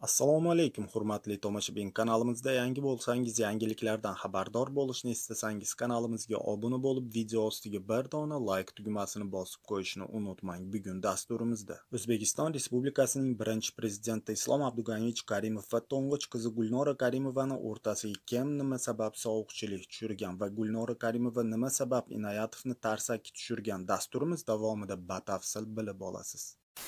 Assalomu alaykum hurmatli tomoshabin kanalimizda yangi bo'lsangiz yangiliklardan xabardor bo'lishni istasangiz kanalimizga obuna bo'lib video ostiga bir dona like tugmasini bosib qo'yishni unutmang bugun dasturimizda O'zbekiston Respublikasining birinchi prezidenti Islom Abdug'aniyevich Karimov va to'ng'ich qizi Gulnora Karimovani o'rtasiga kim nima sabab sovuqchilik tushirgan va Gulnora Karimova nima sabab Inoyatovni tarsaki tushirgan dasturimiz davomida batafsil bilib olasiz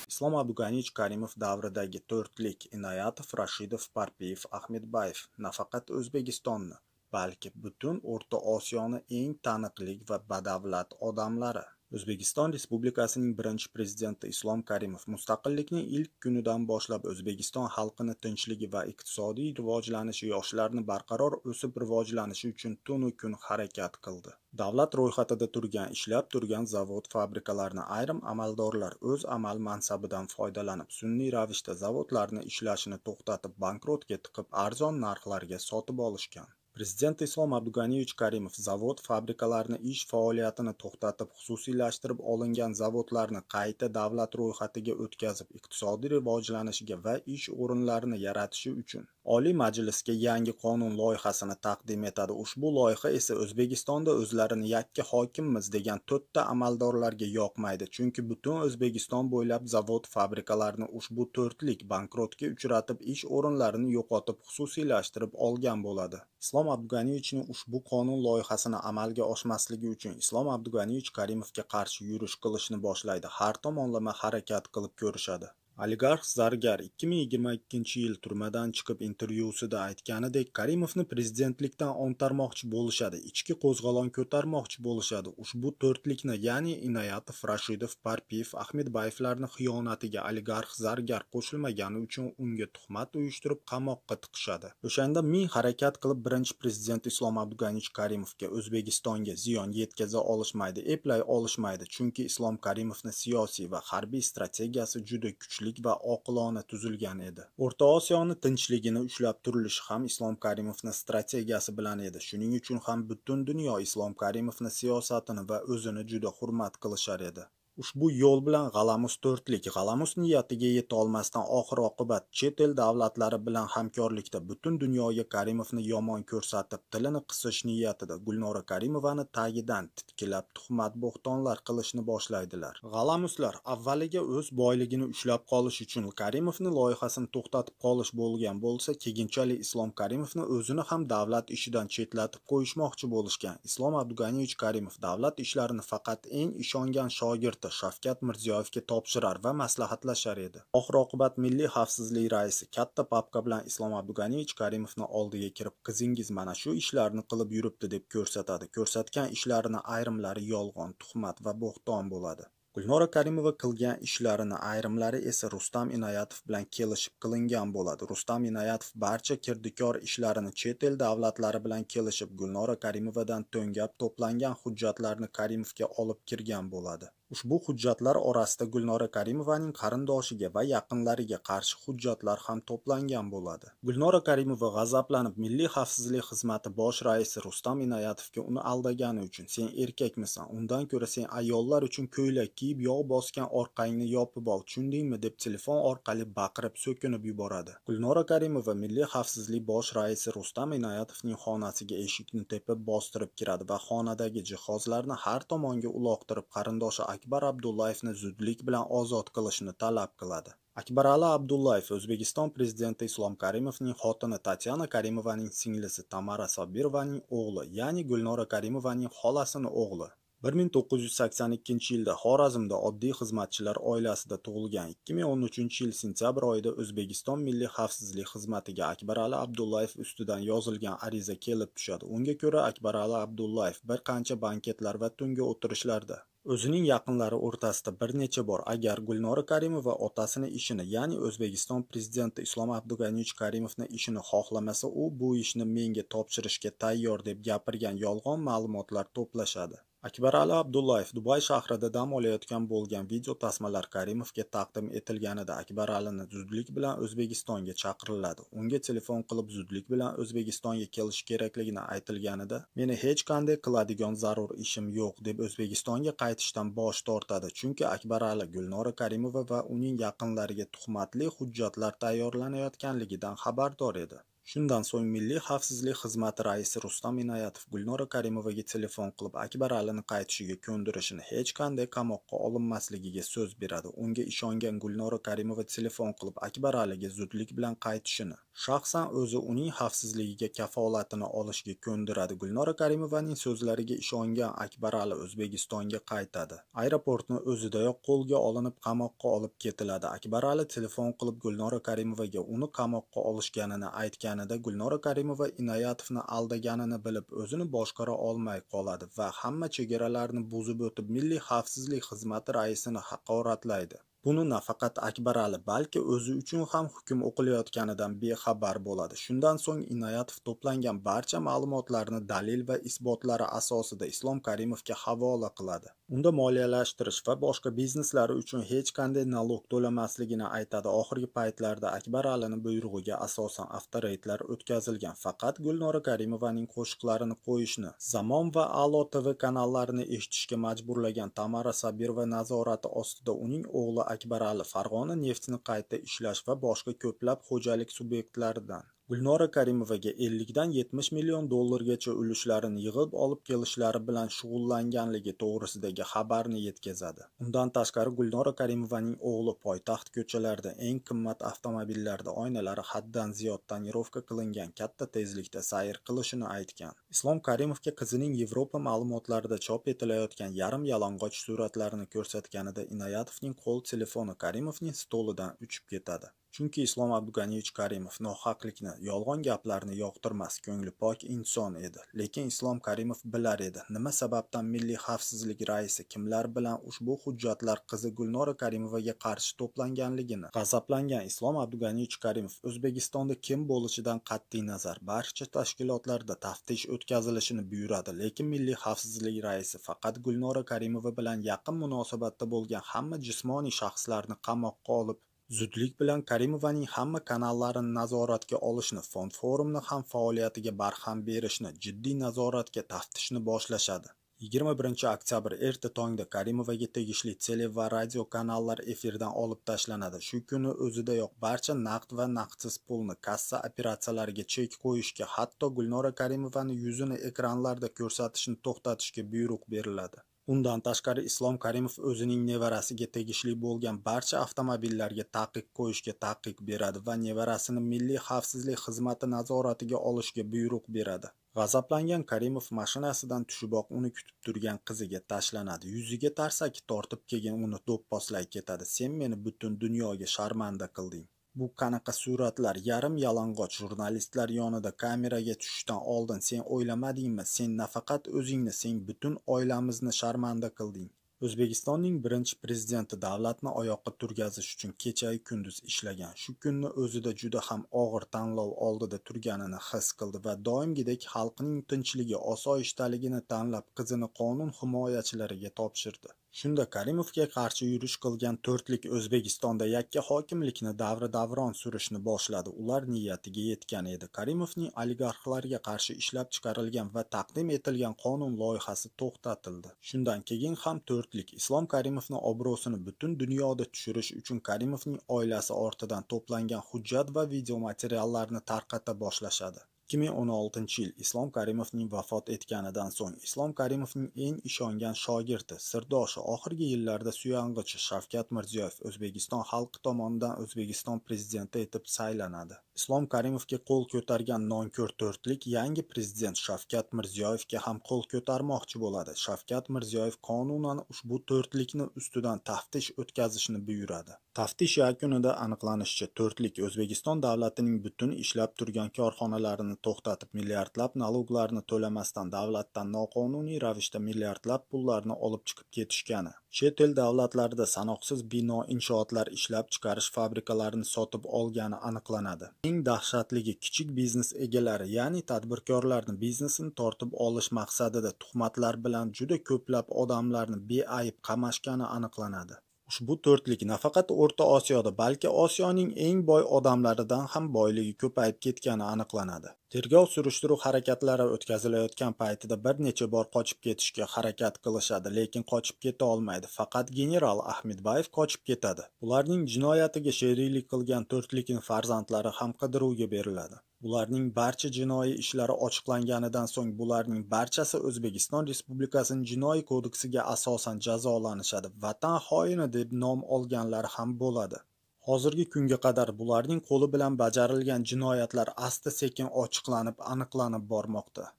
Islom Abdug'aniyevich Karimov davridagi to'rtlik Inoyatov, Rashidov, Parpiyev, Ahmedbayev nafaqat O'zbekistonni, balki butun O'rta Osiyoni eng taniqli va badavlat odamlari O'zbekiston Respublikasining birinchi prezidenti Islom Karimov mustaqillikning ilk kunidan boshlab O'zbekiston xalqini tinchligi va iqtisodiy rivojlanishi yoshlarni barqaror o'sib rivojlanishi uchun tunu kun harakat qildi. Davlat ro'yxatida turgan, ishlab turgan zavod fabrikalarni ayrim amaldorlar o'z amal mansabidan foydalanib, sun'iy ravishda zavodlarni ishlashini to'xtatib, bankrotga tiqib, arzon narxlarga sotib olishgan. prezident islom abdug'aniyevich karimov zavod fabrikalarini ish faoliyatini to'xtatib xususiylashtirib olingan zavodlarni qayta davlat ro'yxatiga o'tkazib iqtisodiy rivojlanishiga va ish o'rinlarini yaratishi uchun Oliy Majlisga yangi qonun loyihasini taqdim etadi. Ushbu loyiha esa O'zbekistonda o'zlarini yakka hokimmiz degan to'rtta amaldorlarga yoqmaydi, chunki butun O'zbekiston bo'ylab zavod fabrikalarni ushbu to'rtlik bankrotga uchratib, ish o'rinlarini yo'qotib, xususiylashtirib olgan bo'ladi. Islom Abdug'aniyevichning ushbu qonun loyihasini amalga oshmasligi uchun Islom Abdug'aniyevich Karimovga qarshi yurish qilishni boshlaydi. Har tomonlama harakat qilib ko'rishadi. Oligarx Zargar 2022 yil turmadan chiqib intervyusida aytganidek, Karimovni prezidentlikdan ontarmoqchi bo'lishadi, ichki qo'zg'olon ko'tarmoqchi bo'lishadi. Ushbu to'rtlikni, ya'ni Inoyatov, Rashidov, Parpiyev, ahmedbayevlarni xiyonatiga oligarx Zargar qo'shilmagani uchun unga tuhmat uyushtirib qamoqqa tiqishadi. O'shanda ming harakat qilib birinchi prezident Islom Abdug'anich Karimovga O'zbekistonga ziyon yetkaza olishmaydi, eplay olishmaydi, chunki Islom Karimovning siyosiy va harbiy strategiyasi juda kuchli qonunchilik va oqilona tuzilgan edi o'rta osiyoni tinchligini ushlab turilishi ham islom karimovni strategiyasi bilan edi shuning uchun ham butun dunyo islom karimovni siyosatini va o'zini juda hurmat qilishar edi ushbu yo'l bilan g'alamus to'rtlik g'alamus niyatiga yeta olmasdan oxir oqibat chet el davlatlari bilan hamkorlikda butun dunyoga karimovni yomon ko'rsatib tilini qisish niyatida gulnora karimovani tagidan titkilab tuhmat bo'xtonlar qilishni boshlaydilar g'alamuslar avvaliga o'z boyligini ushlab qolish uchun karimovni loyihasini to'xtatib qolish bo'lgan bo'lsa keyinchalik islom karimovni o'zini ham davlat ishidan chetlatib qo'yishmoqchi bo'lishgan islom abduganiyevich karimov davlat ishlarini faqat eng ishongan shogirdi Shavkat Mirziyoyevga topshirar va maslahatlashar edi. Oxir-oqibat Milliy xavfsizlik raisi katta papka bilan Islom Abdug'aniyevich Karimovni oldiga kirib, qizingiz mana shu ishlarni qilib yuribdi deb ko'rsatadi. Ko'rsatgan ishlarini ayrimlari yolg'on, tuhmat va bo'xton bo'ladi. Gulnora Karimova qilgan ishlarini ayrimlari esa Rustam Inoyatov bilan kelishib qilingan bo'ladi. Rustam Inoyatov barcha kirdikor ishlarini chet el davlatlari bilan kelishib, Gulnora Karimovadan to'ngab to'plangan hujjatlarni Karimovga olib kirgan bo'ladi. Ushbu hujjatlar orasida Gulnora Karimovaning qarindoshiga va yaqinlariga qarshi hujjatlar ham to'plangan bo'ladi. Gulnora Karimova g'azablanib Milliy xavfsizlik xizmati bosh raisi Rustam Inoyatovga uni aldagani uchun sen erkakmisan, undan ko'ra sen ayollar uchun ko'ylak kiyib yog' bosgan orqangni yopib ol, tushundingmi deb telefon orqali baqirib so'kinib yuboradi. Gulnora Karimova Milliy xavfsizlik bosh raisi Rustam Inoyatovning xonasiga eshikni tepib bostirib kiradi va xonadagi jihozlarni har tomonga uloqtirib qarindoshi Akbar Abdullayevni zudlik bilan ozod qilishni talab qiladi. Akbarali Abdullayev O'zbekiston prezidenti Islom Karimovning xotini Tatyana Karimovaning singlisi Tamara Sobirovaning o'g'li, ya'ni Gulnora Karimovaning xolasini o'g'li. 1982-yilda Xorazmda oddiy xizmatchilar oilasida tug'ilgan 2013-yil sentyabr oyida O'zbekiston Milliy xavfsizlik xizmatiga Akbarali Abdullayev ustidan yozilgan ariza kelib tushadi. Unga ko'ra Akbarali Abdullayev bir qancha banketlar va tungi o'tirishlarda O'zining yaqinlari o'rtasida bir necha bor agar Gulnora Karimova otasini ishini, ya'ni O'zbekiston prezidenti Islom Abdug'aniyevich Karimovni ishini xohlamasa, u bu ishni menga topshirishga tayyor deb gapirgan yolg'on ma'lumotlar to'plashadi. akbar ali abdullayev dubay shahrida dam olayotgan bo'lgan video tasmalar karimovga taqdim etilganida akbar alini zudlik bilan o'zbekistonga chaqiriladi unga telefon qilib zudlik bilan o'zbekistonga kelish kerakligini aytilganida meni hech qanday qiladigan zarur ishim yo'q deb o'zbekistonga qaytishdan bosh tortadi chunki akbar ali gulnora karimova va uning yaqinlariga tuhmatli hujjatlar tayyorlanayotganligidan xabardor edi Shundan so'ng Milliy xavfsizlik xizmati raisi Rustam Inoyatov Gulnora Karimovaga telefon qilib, Akbar Alini qaytishiga ko'ndirishini, hech qanday qamoqqa olinmasligiga so'z beradi. Unga ishongan Gulnora Karimova telefon qilib, Akbar Aliga zudlik bilan qaytishini, shaxsan o'zi uning xavfsizligiga kafolatini olishga ko'ndiradi. Gulnora Karimovaning so'zlariga ishongan Akbar Ali O'zbekistonga qaytadi. Aeroportni o'zidayoq qo'lga olinib, qamoqqa olib ketiladi. Akbar Ali telefon qilib Gulnora Karimovaga uni qamoqqa olishganini aytgan qilganida Gulnora Karimova Inoyatovni aldaganini bilib, o'zini boshqara olmay qoladi va hamma chegaralarni buzib o'tib Milliy xavfsizlik xizmati raisini haqoratlaydi. Buni nafaqat Akbarali, balki o'zi uchun ham hukm o'qilayotganidan bexabar bo'ladi. Shundan so'ng Inoyatov to'plangan barcha ma'lumotlarni dalil va isbotlari asosida Islom Karimovga havola qiladi. Unda moliyalashtirish va boshqa bizneslari uchun hech qanday налог to'lamasligini aytadi. Oxirgi paytlarda Akbaralini buyrug'iga asosan avtoreydlar o'tkazilgan. Faqat Gulnora Karimovaning qo'shiqlarini qo'yishni, Zamon va Alo TV kanallarini eshitishga majburlagan Tamara Sabirova nazorati ostida uning o'g'li akbarali farg'ona neftini qayta ishlash va boshqa ko'plab xo'jalik subyektlaridan Gulnora Karimovaga 50 dan 70 million dollargacha ulushlarini yig'ib olib kelishlari bilan shug'ullanganligi to'g'risidagi xabarni yetkazadi. Undan tashqari Gulnora Karimovaning o'g'li poytaxt ko'chalarida eng qimmat avtomobillarda oynalari haddan ziyod tonirovka qilingan katta tezlikda sayr qilishini aytgan. Islom Karimovga qizining Yevropa ma'lumotlarida chop etilayotgan yarim yalang'och suratlarini ko'rsatganida Inoyatovning qo'l telefoni Karimovning stolidan uchib ketadi. Chunki Islom Abdug'aniyevich Karimov nohaqlikni, yolg'on gaplarni yoqtirmas, ko'ngli pok inson edi. Lekin Islom Karimov bilar edi, nima sababdan Milliy xavfsizlik raisi kimlar bilan ushbu hujjatlar qizi Gulnora Karimovaga qarshi to'planganligini. G'azablangan Islom Abdug'aniyevich Karimov O'zbekistonda kim bo'lishidan qat'iy nazar barcha tashkilotlarda taftish o'tkazilishini buyuradi. Lekin Milliy xavfsizlik raisi faqat Gulnora Karimova bilan yaqin munosabatda bo'lgan hamma jismoniy shaxslarni qamoqqa olib Zudlik bilan Karimovaning hamma kanallarini nazoratga olishni, fond forumni ham faoliyatiga barham berishni, jiddiy nazoratga taftishni boshlashadi. 21 oktyabr erta tongda Karimovaga tegishli tele va radio kanallar efirdan olib tashlanadi. Shu kuni o'zidayoq barcha naqd va naqdsiz pulni kassa operatsiyalariga chek qo'yishga, hatto Gulnora Karimovaning yuzini ekranlarda ko'rsatishni to'xtatishga buyruq beriladi. Undan tashqari Islom Karimov o'zining nevarasiga tegishli bo'lgan barcha avtomobillarga taqiq qo'yishga taqiq beradi va nevarasini Milliy xavfsizlik xizmati nazoratiga olishga buyruq beradi. G'azablangan Karimov mashinasidan tushiboq uni kutib turgan qiziga tashlanadi. Yuziga tarsaki tortib, keyin uni do'pposlay ketadi. Sen meni butun dunyoga sharmanda qilding. bu qanaqa suratlar yarim yalang'och jurnalistlar yonida kameraga tushishdan oldin sen o'ylamadingmi sen nafaqat o'zingni sen butun oilamizni sharmanda qilding o'zbekistonning birinchi prezidenti davlatni oyoqqa turgazish uchun kechayu kunduz ishlagan shu kunni o'zida juda ham og'ir tanlov oldida turganini his qildi va doimgidek xalqning tinchligi osoyishtaligini tanlab qizini qonun himoyachilariga topshirdi Shunda Karimovga qarshi yurish qilgan to'rtlik O'zbekistonda yakka hokimlikni davri davron surishni boshladi. Ular niyatiga yetgan edi. Karimovning oligarxlarga qarshi ishlab chiqarilgan va taqdim etilgan qonun loyihasi to'xtatildi. Shundan keyin ham to'rtlik Islom Karimovning obro'sini butun dunyoda tushirish uchun Karimovning oilasi ortidan to'plangan hujjat va videomateriallarni tarqata boshlashadi. 2016 yil Islom Karimovning vafot etganidan so'ng Islom Karimovning eng ishongan shogirdi, sirdoshi, oxirgi yillarda suyangichi Shavkat Mirziyoyev O'zbekiston xalqi tomonidan O'zbekiston prezidenti etib saylanadi. Islom Karimovga qo'l ko'targan nonko'r to'rtlik yangi prezident Shavkat Mirziyoyevga ham qo'l ko'tarmoqchi bo'ladi. Shavkat Mirziyoyev qonunan ushbu to'rtlikni ustidan taftish o'tkazishni buyuradi. Taftish yakunida aniqlanishicha, to'rtlik O'zbekiston davlatining butun ishlab turgan korxonalarini to'xtatib, milliardlab naloglarni to'lamasdan davlatdan noqonuniy ravishda milliardlab pullarni olib chiqib ketishgani. Chet el davlatlarida sanoqsiz bino inshootlar ishlab chiqarish fabrikalarini sotib olgani aniqlanadi. Eng dahshatligi kichik biznes egalari, ya'ni tadbirkorlarni biznesini tortib olish maqsadida tuhmatlar bilan juda ko'plab odamlarni beayb qamashgani aniqlanadi. Ushbu to'rtlik nafaqat O'rta Osiyoda, balki Osiyoning eng boy odamlaridan ham boyligi ko'payib ketgani aniqlanadi. Tergov surishtiruv harakatlari o'tkazilayotgan paytida bir necha bor qochib ketishga harakat qilishadi, lekin qochib keta olmaydi. Faqat general Ahmedbayev qochib ketadi. Ularning jinoyatiga sheriklik qilgan to'rtlikning farzandlari ham qidiruvga beriladi. Bularning barcha jinoiy ishlari ochiqlanganidan so'ng bularning barchasi O'zbekiston Respublikasining jinoiy kodeksiga asosan jazolanishadi. Vatan xoini deb nom olganlar ham bo'ladi. Hozirgi kunga qadar bularning qo'li bilan bajarilgan jinoyatlar asta-sekin ochiqlanib, aniqlanib bormoqda.